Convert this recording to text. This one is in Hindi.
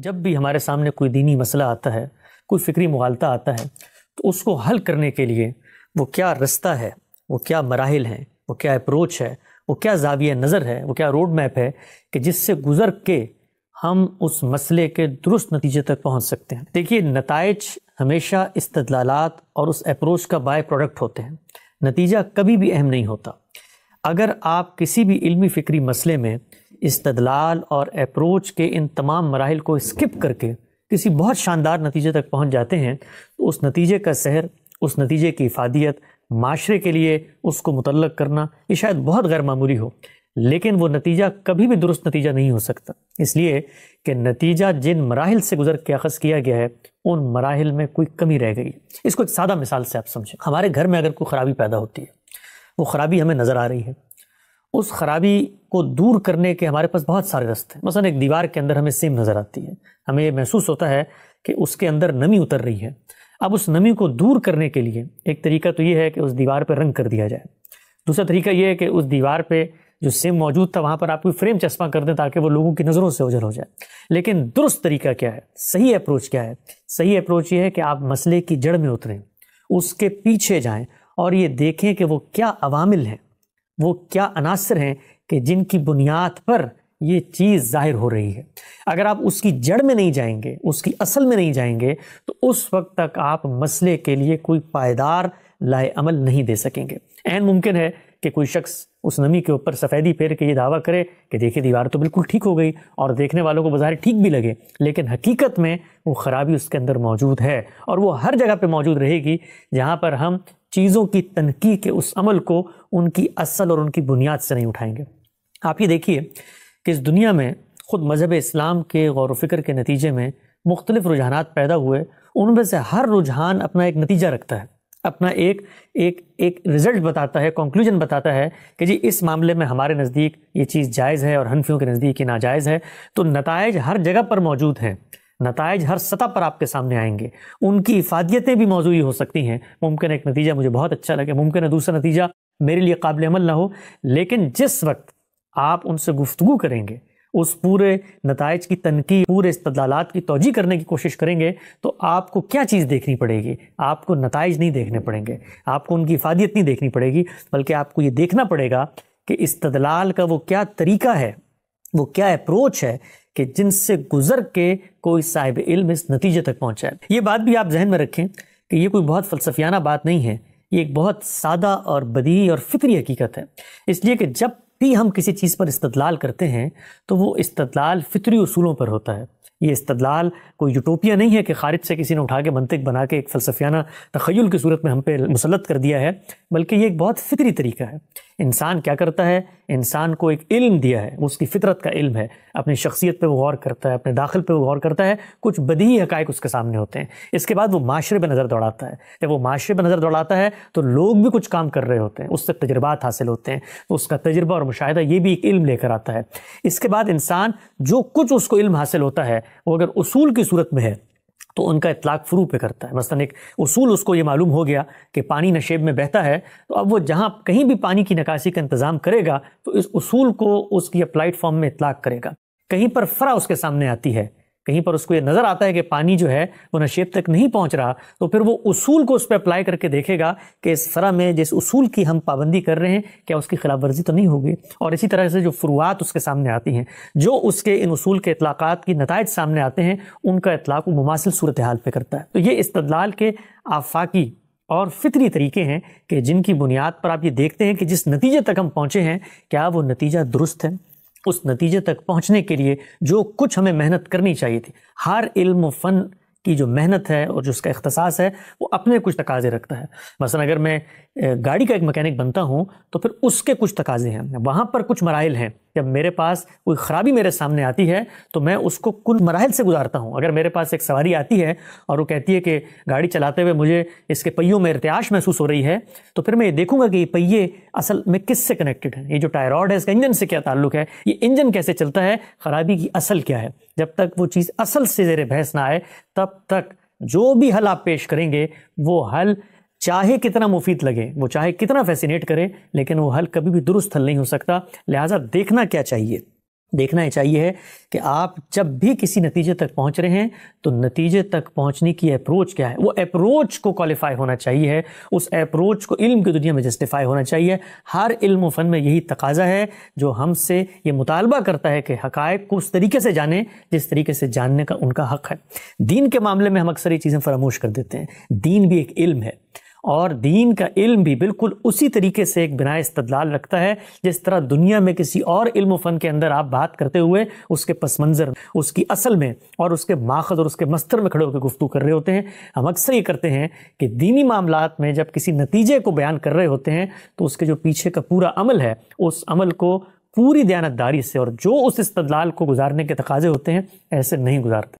जब भी हमारे सामने कोई दीनी मसला आता है कोई फ़िक्री मुगालता आता है तो उसको हल करने के लिए वो क्या रास्ता है वो क्या मराहल हैं वो क्या अप्रोच है वो क्या जाविय नज़र है वो क्या रोड मैप है कि जिससे गुज़र के हम उस मसले के दुरुस्त नतीजे तक पहुंच सकते हैं देखिए नतज हमेशा इस्तलात और उस अप्रोच का बाय प्रोडक्ट होते हैं नतीजा कभी भी अहम नहीं होता अगर आप किसी भी इल्मी फ़िक्री मसले में इस्तदलाल और अप्रोच के इन तमाम मराहल को स्किप करके किसी बहुत शानदार नतीजे तक पहुंच जाते हैं तो उस नतीजे का सहर उस नतीजे की इफादियत माशरे के लिए उसको मुतलक करना ये शायद बहुत गैरमामूली हो लेकिन वो नतीजा कभी भी दुरुस्त नतीजा नहीं हो सकता इसलिए कि नतीजा जिन मराहल से गुजर के अखज़ किया गया है उन मराहल में कोई कमी रह गई इसको एक सादा मिसाल से आप समझें हमारे घर में अगर कोई ख़राबी पैदा होती है वो ख़राबी हमें नज़र आ रही है उस ख़राबी को दूर करने के हमारे पास बहुत सारे रस्ते हैं मसलन एक दीवार के अंदर हमें सेम नज़र आती है हमें ये महसूस होता है कि उसके अंदर नमी उतर रही है अब उस नमी को दूर करने के लिए एक तरीका तो ये है कि उस दीवार पर रंग कर दिया जाए दूसरा तरीका ये है कि उस दीवार पर जो सेम मौजूद था वहाँ पर आप कोई फ्रेम चश्मा कर दें ताकि वो लोगों की नज़रों से उजर हो जाए लेकिन दुरुस्त तरीका क्या है सही अप्रोच क्या है सही अप्रोच ये है कि आप मसले की जड़ में उतरें उसके पीछे जाएं और ये देखें कि वो क्या अवामिल हैं वो क्या अनासर हैं कि जिनकी बुनियाद पर ये चीज़ ज़ाहिर हो रही है अगर आप उसकी जड़ में नहीं जाएंगे उसकी असल में नहीं जाएंगे तो उस वक्त तक आप मसले के लिए कोई पायदार लाए अमल नहीं दे सकेंगे एन मुमकिन है कि कोई शख्स उस नमी के ऊपर सफ़ेदी फेर के ये दावा करे कि देखिए दीवार तो बिल्कुल ठीक हो गई और देखने वालों को बाजार ठीक भी लगे लेकिन हकीकत में वो ख़राबी उसके अंदर मौजूद है और वो हर जगह पे मौजूद रहेगी जहाँ पर हम चीज़ों की तनकी के उस अमल को उनकी असल और उनकी बुनियाद से नहीं उठाएंगे आप ये देखिए कि इस दुनिया में ख़ुद मज़हब इस्लाम के गौर वफ़िक्र फिक्र के नतीजे में मुख्तलिफ रुझान पैदा हुए उनमें से हर रुझान अपना एक नतीजा रखता है अपना एक एक एक रिज़ल्ट बताता है कंक्लूजन बताता है कि जी इस मामले में हमारे नज़दीक ये चीज़ जायज़ है और हनफियों के नज़दीक ये नाजायज़ है तो नतज हर जगह पर मौजूद हैं नतज हर सतह पर आपके सामने आएंगे उनकी इफादियतें भी मौजूद हो सकती हैं मुमकिन एक नतीजा मुझे बहुत अच्छा लगे मुमकिन है दूसरा नतीजा मेरे लिए काबिल अमल ना हो लेकिन जिस वक्त आप उनसे गुफ्तु करेंगे उस पूरे नतज की तनकी पूरे इस्तलात की तोजी करने की कोशिश करेंगे तो आपको क्या चीज़ देखनी पड़ेगी आपको नतज नहीं देखने पड़ेंगे आपको उनकी इफादियत नहीं देखनी पड़ेगी बल्कि आपको ये देखना पड़ेगा कि इस्तलाल का वो क्या तरीका है वो क्या अप्रोच है कि जिनसे गुजर के कोई साहिब इल्म इस नतीजे तक पहुँचा है ये बात भी आप जहन में रखें कि ये कोई बहुत फ़लसफियाना बात नहीं है ये एक बहुत सादा और बदी और फितरी हकीकत है इसलिए कि जब भी हम किसी चीज़ पर इस्तलाल करते हैं तो वो इस्तलाल फितरी असूलों पर होता है ये इस्तलाल कोई यूटोपिया नहीं है कि खारिज से किसी ने उठा के मंतिक बना के एक फ़लसफियाना तखयल की सूरत में हम पे मुसलत कर दिया है बल्कि ये एक बहुत फितरी तरीका है इंसान क्या करता है इंसान को एक इल्म दिया है उसकी फितरत का इल्म है अपनी शख्सियत पे वो गौर करता है अपने दाखिल पे वो गौर करता है कुछ बदी हकायक उसके सामने होते हैं इसके बाद वो माशरे पर नज़र दौड़ाता है जब वो माशरे पर नज़र दौड़ाता है तो लोग भी कुछ काम कर रहे होते हैं उससे तजर्बात हासिल होते हैं तो उसका तजर्बा और मुशाह ये भी एक इल्म लेकर आता है इसके बाद इंसान जो कुछ उसको इल्म हासिल होता है वो अगर उसूल की सूरत में है तो उनका इतलाक फ्रू पे करता है मसलन एक उसूल उसको ये मालूम हो गया कि पानी नशेब में बहता है तो अब वो जहाँ कहीं भी पानी की निकासी का इंतज़ाम करेगा तो इस उसूल को उसकी अप्लाइड फॉर्म में इतलाक करेगा कहीं पर फ़रा उसके सामने आती है कहीं पर उसको ये नज़र आता है कि पानी जो है वो नशेब तक नहीं पहुंच रहा तो फिर वो उसूल को उस पर अप्लाई करके देखेगा कि इस शरा में जिस उसूल की हम पाबंदी कर रहे हैं क्या उसकी खिलाफ वर्जी तो नहीं होगी और इसी तरह से जो फुरुआत उसके सामने आती हैं जो उसके इन उसूल के इतलाक़ात की नतज सामने आते हैं उनका इतलाक़ वो मुमासिल सूरत हाल पर करता है तो ये इस्तलाल के आफाकी और फितरी तरीके हैं कि जिनकी बुनियाद पर आप ये देखते हैं कि जिस नतीजे तक हम पहुँचे हैं क्या वो नतीजा दुरुस्त है उस नतीजे तक पहुंचने के लिए जो कुछ हमें मेहनत करनी चाहिए थी हर इल्म फ़न की जो मेहनत है और जो उसका अख्तसास है वो अपने कुछ तकाजे रखता है मसलन अगर मैं गाड़ी का एक मकैनिक बनता हूँ तो फिर उसके कुछ तकाजे हैं वहाँ पर कुछ मराइल हैं जब मेरे पास कोई ख़राबी मेरे सामने आती है तो मैं उसको कुल मराहल से गुजारता हूँ अगर मेरे पास एक सवारी आती है और वो कहती है कि गाड़ी चलाते हुए मुझे इसके पहियों में irतयाश महसूस हो रही है तो फिर मैं ये देखूंगा कि ये पहिए असल में किस से कनेक्टेड है ये जो टायरॉड है इसका इंजन से क्या ताल्लुक है ये इंजन कैसे चलता है ख़राबी की असल क्या है जब तक वो चीज़ असल से जेर बहस ना आए तब तक जो भी हल आप पेश करेंगे वो हल चाहे कितना मुफीद लगे वो चाहे कितना फैसिनेट करे लेकिन वो हल कभी भी दुरुस्त हल नहीं हो सकता लिहाजा देखना क्या चाहिए देखना ही चाहिए है कि आप जब भी किसी नतीजे तक पहुंच रहे हैं तो नतीजे तक पहुंचने की अप्रोच क्या है वो अप्रोच को क्वालिफाई होना चाहिए है उस अप्रोच को इल्म की दुनिया में जस्टिफाई होना चाहिए हर इल्म फ़न में यही तकाजा है जो हमसे ये मुतालबा करता है कि हकायक को उस तरीके से जाने जिस तरीके से जानने का उनका हक है दीन के मामले में हम अक्सर ये चीज़ें फरामोश कर देते हैं दीन भी एक इल्म है और दीन का इल्म भी बिल्कुल उसी तरीके से एक बिना इस्तदलाल रखता है जिस तरह दुनिया में किसी और इल्म फ़न के अंदर आप बात करते हुए उसके पस मंज़र उसकी असल में और उसके माखद और उसके मस्तर में खड़े होकर गुफ्तु कर रहे होते हैं हम अक्सर ये करते हैं कि दीनी मामला में जब किसी नतीजे को बयान कर रहे होते हैं तो उसके जो पीछे का पूरा अमल है उस अमल को पूरी दयानतदारी से और जो उस इस्तदलाल को गुजारने के तकाजे होते हैं ऐसे नहीं गुजारते